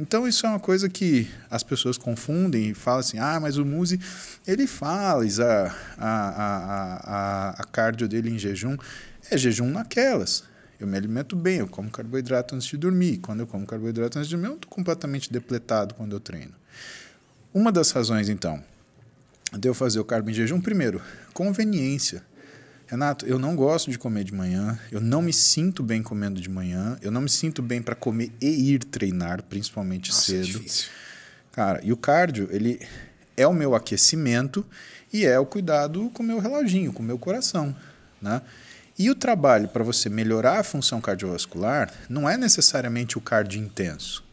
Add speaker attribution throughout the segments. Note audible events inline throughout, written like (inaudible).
Speaker 1: Então isso é uma coisa que as pessoas confundem e falam assim, ah, mas o Muse ele faz a, a, a, a, cardio dele em jejum, é jejum naquelas. Eu me alimento bem, eu como carboidrato antes de dormir. Quando eu como carboidrato antes de dormir, eu estou completamente depletado quando eu treino. Uma das razões, então, de eu fazer o carbo em jejum, primeiro, conveniência. Renato, eu não gosto de comer de manhã, eu não me sinto bem comendo de manhã, eu não me sinto bem para comer e ir treinar, principalmente Nossa, é cedo. É difícil. Cara, e o cardio, ele é o meu aquecimento e é o cuidado com o meu reloginho, com o meu coração, né? E o trabalho para você melhorar a função cardiovascular não é necessariamente o cardio intenso.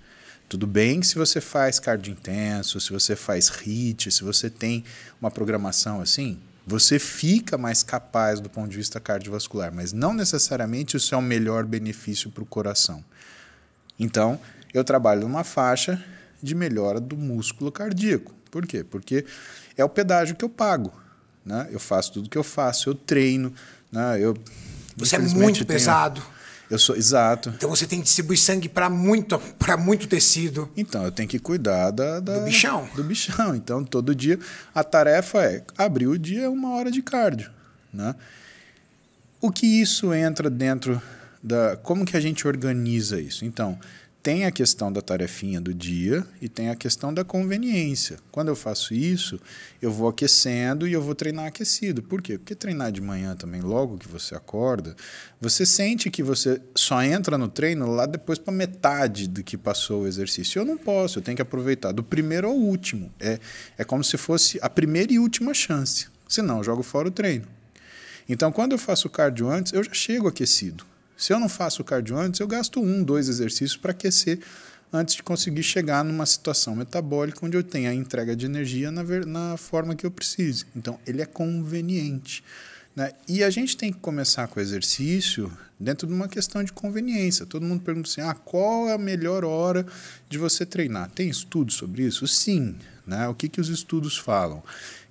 Speaker 1: Tudo bem se você faz cardio intenso, se você faz HIIT, se você tem uma programação assim, você fica mais capaz do ponto de vista cardiovascular, mas não necessariamente isso é o melhor benefício para o coração. Então, eu trabalho numa faixa de melhora do músculo cardíaco. Por quê? Porque é o pedágio que eu pago. Né? Eu faço tudo que eu faço, eu treino. Né? Eu, Você é muito tenho... pesado. Eu sou, exato. Então você tem que distribuir sangue para muito, para muito tecido. Então, eu tenho que cuidar da, da, do bichão. Do bichão. (laughs) Então, todo dia a tarefa é abrir o dia uma hora de cardio, né? O que isso entra dentro da como que a gente organiza isso? Então, tem a questão da tarefinha do dia e tem a questão da conveniência. Quando eu faço isso, eu vou aquecendo e eu vou treinar aquecido. Por quê? Porque treinar de manhã também, logo que você acorda, você sente que você só entra no treino lá depois para metade do que passou o exercício. Eu não posso, eu tenho que aproveitar do primeiro ao último. É, é como se fosse a primeira e última chance. Senão, eu jogo fora o treino. Então, quando eu faço cardio antes, eu já chego aquecido. Se eu não faço cardio antes, eu gasto um, dois exercícios para aquecer antes de conseguir chegar numa situação metabólica onde eu tenha a entrega de energia na, na forma que eu precise. Então, ele é conveniente. Né? E a gente tem que começar com o exercício dentro de uma questão de conveniência. Todo mundo pergunta assim: ah, qual é a melhor hora de você treinar? Tem estudos sobre isso? Sim. Né? O que, que os estudos falam?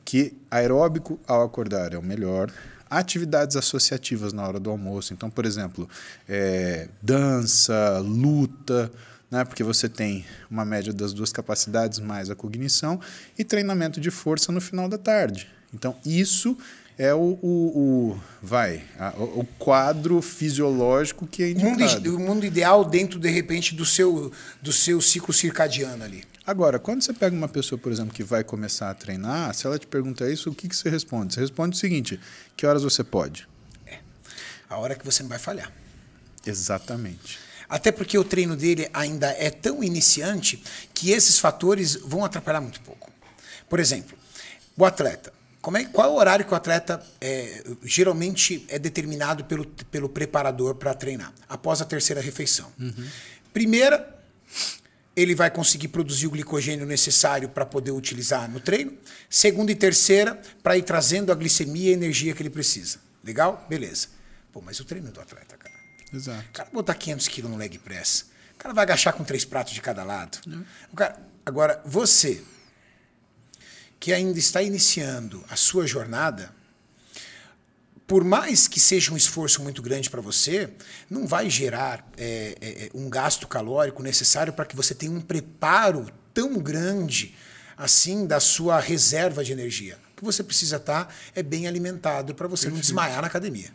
Speaker 1: Que aeróbico ao acordar é o melhor, atividades associativas na hora do almoço. Então, por exemplo, é, dança, luta, né? porque você tem uma média das duas capacidades mais a cognição e treinamento de força no final da tarde. Então, isso é o, o, o vai a, o quadro fisiológico que é indicado. O mundo, o mundo ideal dentro de repente do seu do seu ciclo circadiano ali. Agora, quando você pega uma pessoa, por exemplo, que vai começar a treinar, se ela te pergunta isso, o que, que você responde? Você responde o seguinte: que horas você pode? É.
Speaker 2: A hora que você não vai falhar.
Speaker 1: Exatamente. Até porque o treino dele ainda
Speaker 2: é tão iniciante que esses fatores vão atrapalhar muito pouco. Por exemplo, o atleta como é, qual é o horário que o atleta é, geralmente é determinado pelo, pelo preparador para treinar? Após a terceira refeição. Uhum. Primeira, ele vai conseguir produzir o glicogênio necessário para poder utilizar no treino. Segunda e terceira, para ir trazendo a glicemia e a energia que ele precisa. Legal? Beleza. Pô, mas o treino do atleta, cara. Exato. O cara botar 500 quilos no leg press. O cara vai agachar com três pratos de cada lado. Uhum. O cara... Agora, você que ainda está iniciando a sua jornada, por mais que seja um esforço muito grande para você, não vai gerar é, é, é, um gasto calórico necessário para que você tenha um preparo tão grande assim da sua reserva de energia. O que você precisa estar tá é bem alimentado para você Perfeito. não desmaiar na academia.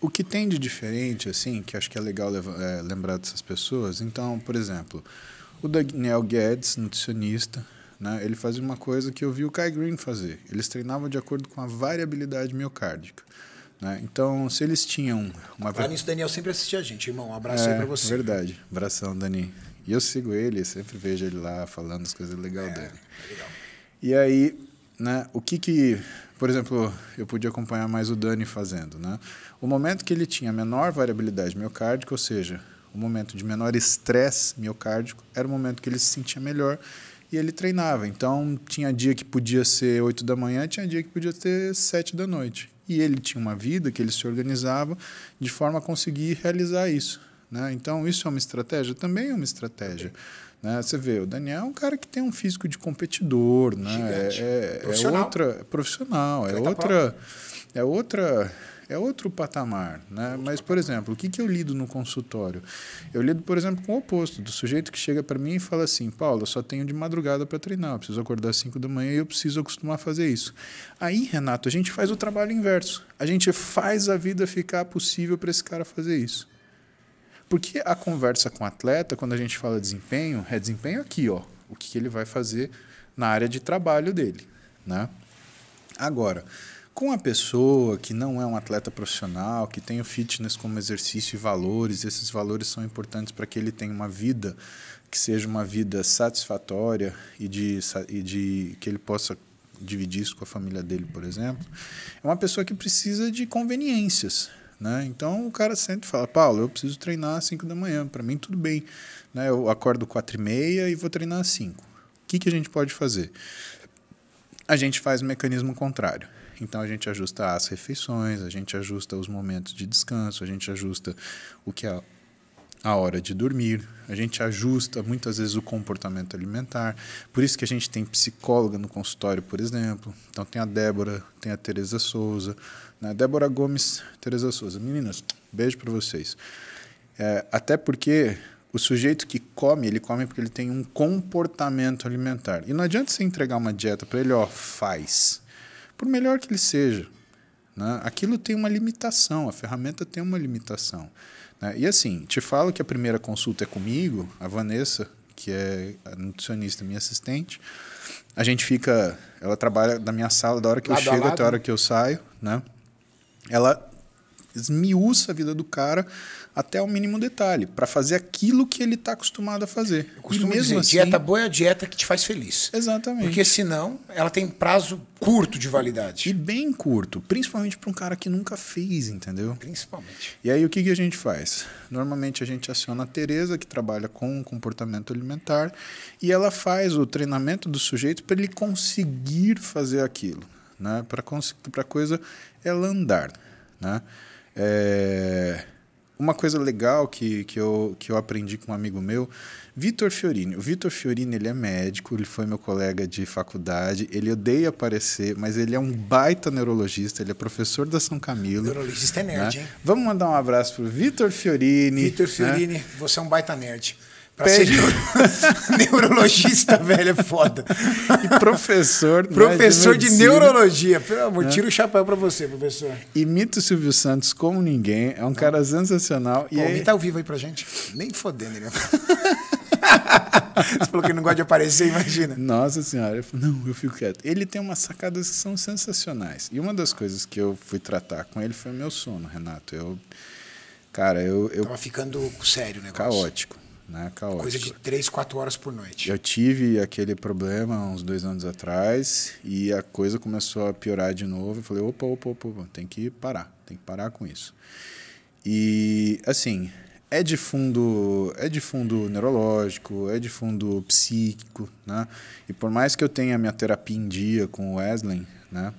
Speaker 1: O que tem de diferente, assim, que acho que é legal é, lembrar dessas pessoas, então, por exemplo, o Daniel Guedes, nutricionista, né? Ele fazia uma coisa que eu vi o Kai Green fazer. Eles treinavam de acordo com a variabilidade miocárdica. Né? Então, se eles tinham uma. Claro,
Speaker 2: nisso, Daniel sempre assistia a gente, irmão. Um abraço é, aí pra você. Verdade.
Speaker 1: Abração, Dani. E eu sigo ele, sempre vejo ele lá falando as coisas legais é, dele. É legal. E aí, né, o que que. Por exemplo, eu podia acompanhar mais o Dani fazendo. Né? O momento que ele tinha menor variabilidade miocárdica, ou seja, o momento de menor estresse miocárdico, era o momento que ele se sentia melhor e ele treinava. Então, tinha dia que podia ser 8 da manhã, tinha dia que podia ser 7 da noite. E ele tinha uma vida que ele se organizava de forma a conseguir realizar isso. Né? Então, isso é uma estratégia? Também é uma estratégia. Né? Você vê, o Daniel é um cara que tem um físico de competidor, né? é, é, é outra é profissional, é outra, é outra, é outro patamar, né? Mas por exemplo, o que que eu lido no consultório? Eu lido, por exemplo, com o oposto do sujeito que chega para mim e fala assim, Paulo, eu só tenho de madrugada para treinar, eu preciso acordar às 5 da manhã e eu preciso acostumar a fazer isso. Aí, Renato, a gente faz o trabalho inverso, a gente faz a vida ficar possível para esse cara fazer isso. Porque a conversa com o atleta, quando a gente fala desempenho, é desempenho aqui, ó. O que ele vai fazer na área de trabalho dele, né? Agora, com a pessoa que não é um atleta profissional, que tem o fitness como exercício e valores, esses valores são importantes para que ele tenha uma vida que seja uma vida satisfatória e de, e de que ele possa dividir isso com a família dele, por exemplo, é uma pessoa que precisa de conveniências, né? Então o cara sente e fala, Paulo, eu preciso treinar às 5 da manhã. Para mim, tudo bem. Né? Eu acordo 4 e meia e vou treinar às 5. O que, que a gente pode fazer? A gente faz o mecanismo contrário. Então a gente ajusta as refeições, a gente ajusta os momentos de descanso, a gente ajusta o que é a hora de dormir, a gente ajusta muitas vezes o comportamento alimentar. Por isso que a gente tem psicóloga no consultório, por exemplo. Então tem a Débora, tem a Teresa Souza, né? Débora Gomes, Teresa Souza. Meninas, beijo para vocês. É, até porque o sujeito que come, ele come porque ele tem um comportamento alimentar. E não adianta você entregar uma dieta para ele, ó, faz. Por melhor que ele seja, né? aquilo tem uma limitação, a ferramenta tem uma limitação. Né? E assim, te falo que a primeira consulta é comigo, a Vanessa, que é a nutricionista, minha assistente. A gente fica. Ela trabalha da minha sala da hora que lado eu chego até a hora que eu saio, né? Ela esmiuça a vida do cara até o mínimo detalhe, para fazer aquilo que ele está acostumado a fazer. Eu costumo e mesmo dizer, assim, dieta boa é a dieta que
Speaker 2: te faz feliz.
Speaker 1: Exatamente. Porque senão ela tem prazo curto de validade. E bem curto, principalmente para um cara que nunca fez, entendeu? Principalmente. E aí o que, que a gente faz? Normalmente a gente aciona a Tereza, que trabalha com comportamento alimentar, e ela faz o treinamento do sujeito para ele conseguir fazer aquilo, né? Para para coisa ela andar, né? É... Uma coisa legal que, que, eu, que eu aprendi com um amigo meu, Vitor Fiorini. O Vitor Fiorini, ele é médico, ele foi meu colega de faculdade, ele odeia aparecer, mas ele é um baita neurologista, ele é professor da São Camilo. Neurologista é nerd, né? hein? Vamos mandar um abraço pro Vitor Fiorini. Vitor né? Fiorini,
Speaker 2: né? você é um baita nerd pede ser (laughs) neurologista, velho, é foda.
Speaker 1: E professor. (laughs) professor né, de, de, neurologia.
Speaker 2: Pelo amor, é. tira o chapéu pra você, professor.
Speaker 1: Imita o Silvio Santos como ninguém. É um cara sensacional. Pô, e é- aí... tá
Speaker 2: ao vivo aí pra gente. Nem fodendo, ele é (laughs)
Speaker 1: Você falou que não gosta de aparecer, imagina. Nossa senhora, eu falei, não, eu fico quieto. Ele tem umas sacadas que são sensacionais. E uma das coisas que eu fui tratar com ele foi meu sono, Renato. Eu, cara, eu... eu Tava ficando sério o negócio. Caótico né? Caótico. Coisa de
Speaker 2: três, quatro horas por noite.
Speaker 1: Eu tive aquele problema uns dois anos atrás e a coisa começou a piorar de novo. Eu falei, opa, opa, opa, opa, tem que parar, tem que parar com isso. E, assim, é de fundo é de fundo neurológico, é de fundo psíquico, né? E por mais que eu tenha minha terapia em dia com o Wesley, né?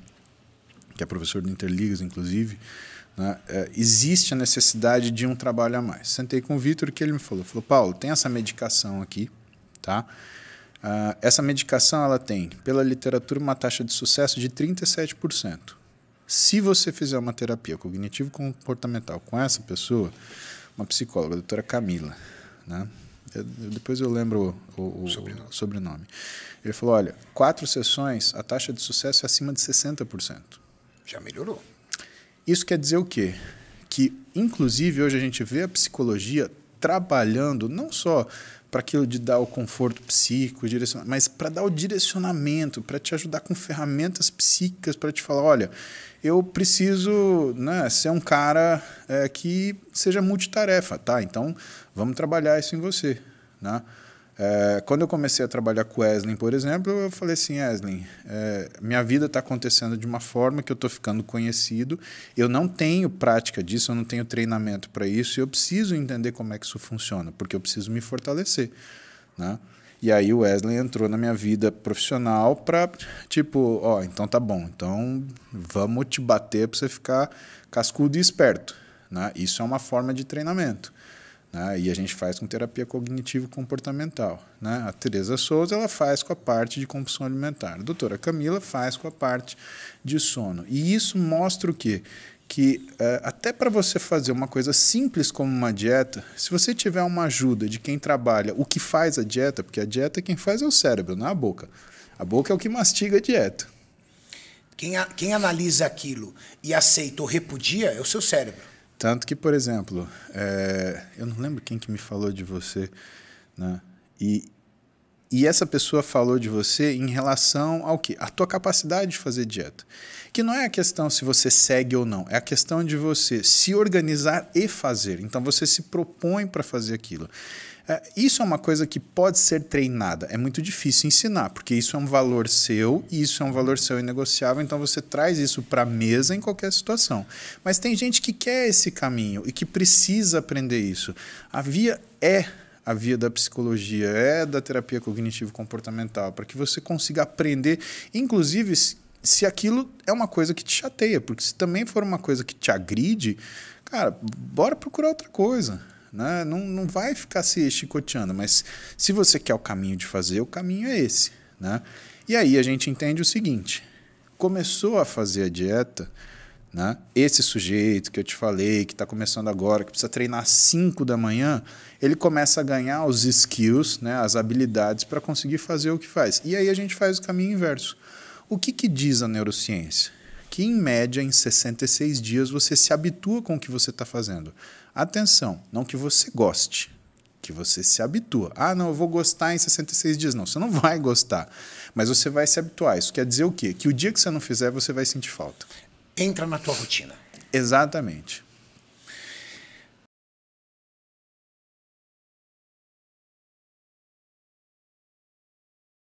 Speaker 1: Que é professor do Interligas, inclusive, né? É, existe a necessidade de um trabalho a mais. Sentei com o Vitor que ele me falou, falou, Paulo, tem essa medicação aqui, tá? Uh, essa medicação ela tem, pela literatura, uma taxa de sucesso de 37%. Se você fizer uma terapia cognitivo-comportamental com essa pessoa, uma psicóloga, a doutora Camila, né? Eu, depois eu lembro o, o, o, sobrenome. o, sobrenome. Ele falou: olha, quatro sessões, a taxa de sucesso é acima de 60%. Já melhorou. Isso quer dizer o quê? Que, inclusive, hoje a gente vê a psicologia trabalhando não só para aquilo de dar o conforto psíquico, mas para dar o direcionamento, para te ajudar com ferramentas psíquicas para te falar, olha, eu preciso né, ser um cara é, que seja multitarefa, tá? Então, vamos trabalhar isso em você, né? É, quando eu comecei a trabalhar com Wesley, por exemplo, eu falei assim, Wesley, é, minha vida está acontecendo de uma forma que eu estou ficando conhecido, eu não tenho prática disso, eu não tenho treinamento para isso, e eu preciso entender como é que isso funciona, porque eu preciso me fortalecer, né? E aí o Wesley entrou na minha vida profissional para tipo, ó, então tá bom, então vamos te bater para você ficar cascudo e esperto, né? Isso é uma forma de treinamento. Né? E a gente faz com terapia cognitivo-comportamental. Né? A Teresa Souza ela faz com a parte de compulsão alimentar. A doutora Camila faz com a parte de sono. E isso mostra o quê? Que eh, até para você fazer uma coisa simples como uma dieta, se você tiver uma ajuda de quem trabalha o que faz a dieta, porque a dieta quem faz é o cérebro, não é a boca. A boca é o que mastiga a dieta. Quem, a, quem analisa aquilo e aceita ou repudia é o seu cérebro. Tanto que, por exemplo, é, eu não lembro quem que me falou de você, né? E, e essa pessoa falou de você em relação ao que? A tua capacidade de fazer dieta. Que não é a questão se você segue ou não, é a questão de você se organizar e fazer. Então você se propõe para fazer aquilo. É, isso é uma coisa que pode ser treinada. É muito difícil ensinar, porque isso é um valor seu, isso é um valor seu inegociável, então você traz isso para a mesa em qualquer situação. Mas tem gente que quer esse caminho e que precisa aprender isso. A via é a via da psicologia, é da terapia cognitivo-comportamental, para que você consiga aprender, inclusive se aquilo é uma coisa que te chateia, porque se também for uma coisa que te agride, cara, bora procurar outra coisa. Né? Não, não vai ficar se chicoteando, mas se você quer o caminho de fazer, o caminho é esse. Né? E aí a gente entende o seguinte: começou a fazer a dieta, né? esse sujeito que eu te falei, que está começando agora, que precisa treinar às 5 da manhã, ele começa a ganhar os skills, né? as habilidades para conseguir fazer o que faz. E aí a gente faz o caminho inverso. O que, que diz a neurociência? que, em média, em 66 dias, você se habitua com o que você está fazendo. Atenção, não que você goste, que você se habitua. Ah, não, eu vou gostar em 66 dias. Não, você não vai gostar, mas você vai se habituar. Isso quer dizer o quê? Que o dia que você não fizer, você vai sentir falta. Entra na tua rotina. Exatamente.